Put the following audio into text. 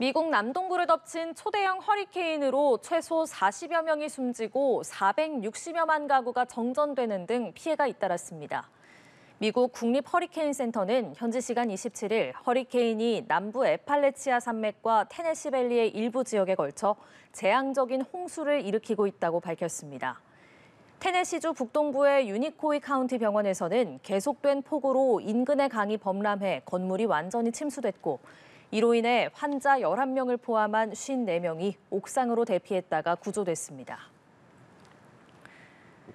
미국 남동부를 덮친 초대형 허리케인으로 최소 40여 명이 숨지고 460여만 가구가 정전되는 등 피해가 잇따랐습니다. 미국 국립 허리케인 센터는 현지 시간 27일 허리케인이 남부 에팔레치아 산맥과 테네시 밸리의 일부 지역에 걸쳐 재앙적인 홍수를 일으키고 있다고 밝혔습니다. 테네시주 북동부의 유니코이 카운티 병원에서는 계속된 폭우로 인근의 강이 범람해 건물이 완전히 침수됐고 이로 인해 환자 11명을 포함한 54명이 옥상으로 대피했다가 구조됐습니다.